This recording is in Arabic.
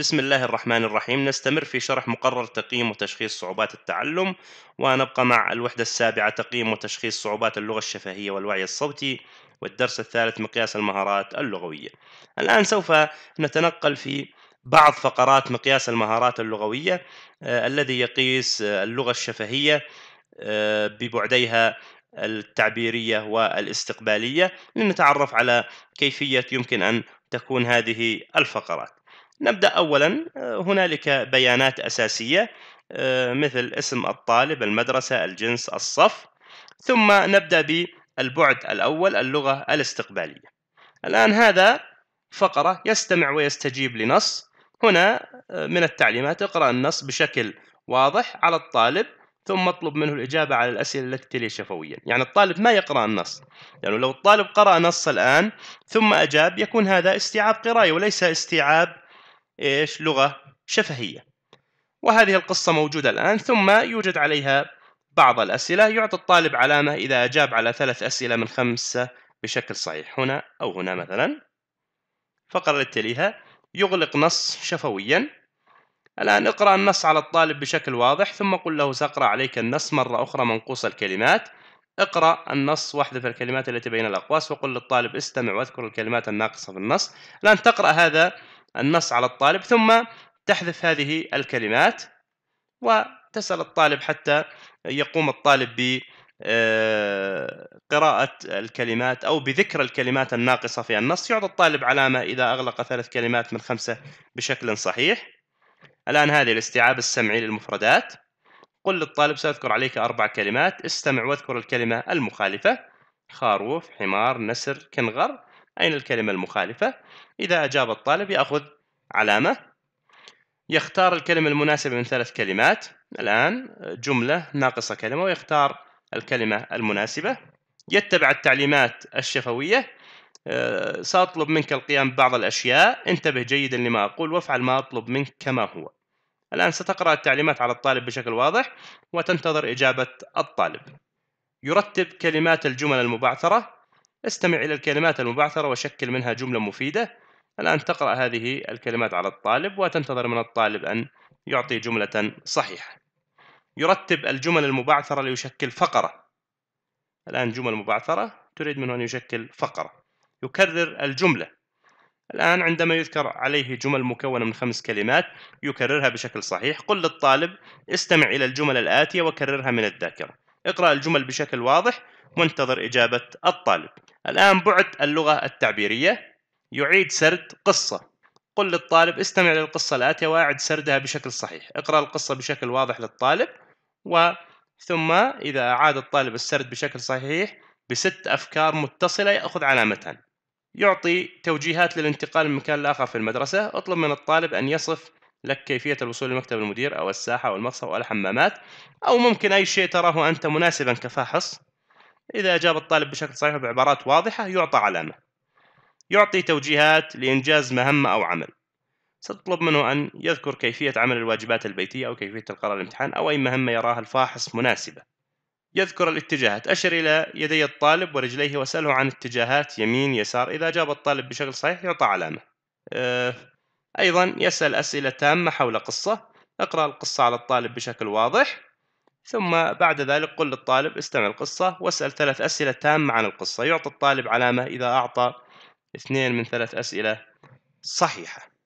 بسم الله الرحمن الرحيم نستمر في شرح مقرر تقييم وتشخيص صعوبات التعلم ونبقى مع الوحدة السابعة تقييم وتشخيص صعوبات اللغة الشفهية والوعي الصوتي والدرس الثالث مقياس المهارات اللغوية الآن سوف نتنقل في بعض فقرات مقياس المهارات اللغوية آه، الذي يقيس آه، اللغة الشفهية آه، ببعديها التعبيرية والاستقبالية لنتعرف على كيفية يمكن أن تكون هذه الفقرات نبدأ أولا آه، هنالك بيانات أساسية آه، مثل اسم الطالب المدرسة الجنس الصف ثم نبدأ بالبعد الأول اللغة الاستقبالية الآن هذا فقرة يستمع ويستجيب لنص هنا آه، من التعليمات اقرأ النص بشكل واضح على الطالب ثم اطلب منه الإجابة على الأسئلة التي تلي شفويا يعني الطالب ما يقرأ النص لأنه يعني لو الطالب قرأ نص الآن ثم أجاب يكون هذا استيعاب قراءة وليس استيعاب إيش لغة شفهية وهذه القصة موجودة الآن ثم يوجد عليها بعض الأسئلة يعطي الطالب علامة إذا أجاب على ثلاث أسئلة من خمسة بشكل صحيح هنا أو هنا مثلا الفقرة تليها يغلق نص شفويا الآن اقرأ النص على الطالب بشكل واضح ثم قل له سأقرأ عليك النص مرة أخرى منقوص الكلمات اقرأ النص واحذف الكلمات التي بين الأقواس وقل للطالب استمع واذكر الكلمات الناقصة في النص الآن تقرأ هذا النص على الطالب ثم تحذف هذه الكلمات وتسأل الطالب حتى يقوم الطالب ب آه، قراءة الكلمات أو بذكر الكلمات الناقصة في النص يعطي الطالب علامة إذا أغلق ثلاث كلمات من خمسة بشكل صحيح الآن هذه الاستيعاب السمعي للمفردات قل للطالب سأذكر عليك أربع كلمات استمع واذكر الكلمة المخالفة خروف حمار نسر كنغر أين الكلمة المخالفة إذا أجاب الطالب يأخذ علامة يختار الكلمة المناسبة من ثلاث كلمات الآن جملة ناقصة كلمة ويختار الكلمة المناسبة يتبع التعليمات الشفوية آه، سأطلب منك القيام ببعض الأشياء انتبه جيدا لما أقول وافعل ما أطلب منك كما هو الآن ستقرأ التعليمات على الطالب بشكل واضح وتنتظر إجابة الطالب يرتب كلمات الجمل المبعثرة استمع إلى الكلمات المبعثرة وشكل منها جملة مفيدة الآن تقرأ هذه الكلمات على الطالب وتنتظر من الطالب أن يعطي جملة صحيحة يرتب الجمل المبعثرة ليشكل فقرة الآن جمل مبعثرة تريد منه أن يشكل فقرة يكرر الجملة الآن عندما يذكر عليه جمل مكونة من خمس كلمات يكررها بشكل صحيح قل للطالب استمع إلى الجمل الآتية وكررها من الذاكرة اقرأ الجمل بشكل واضح وانتظر إجابة الطالب الآن بعد اللغة التعبيرية يعيد سرد قصة قل للطالب استمع للقصة الآتية وأعد سردها بشكل صحيح اقرأ القصة بشكل واضح للطالب وثم إذا أعاد الطالب السرد بشكل صحيح بست أفكار متصلة يأخذ علامتان يعطي توجيهات للانتقال من مكان لآخر في المدرسة اطلب من الطالب أن يصف لك كيفية الوصول لمكتب المدير أو الساحة أو المقصة أو الحمامات أو ممكن أي شيء تراه أنت مناسبا كفاحص إذا أجاب الطالب بشكل صحيح وبعبارات واضحة يعطى علامة يعطي توجيهات لإنجاز مهمة أو عمل ستطلب منه أن يذكر كيفية عمل الواجبات البيتية أو كيفية القرار الامتحان أو أي مهمة يراها الفاحص مناسبة يذكر الاتجاهات أشر إلى يدي الطالب ورجليه وسأله عن اتجاهات يمين يسار إذا أجاب الطالب بشكل صحيح يعطى علامة أه أيضا يسأل أسئلة تامة حول قصة اقرأ القصة على الطالب بشكل واضح ثم بعد ذلك قل للطالب استمع القصة واسأل ثلاث أسئلة تامة عن القصة يعطي الطالب علامة إذا أعطى اثنين من ثلاث أسئلة صحيحة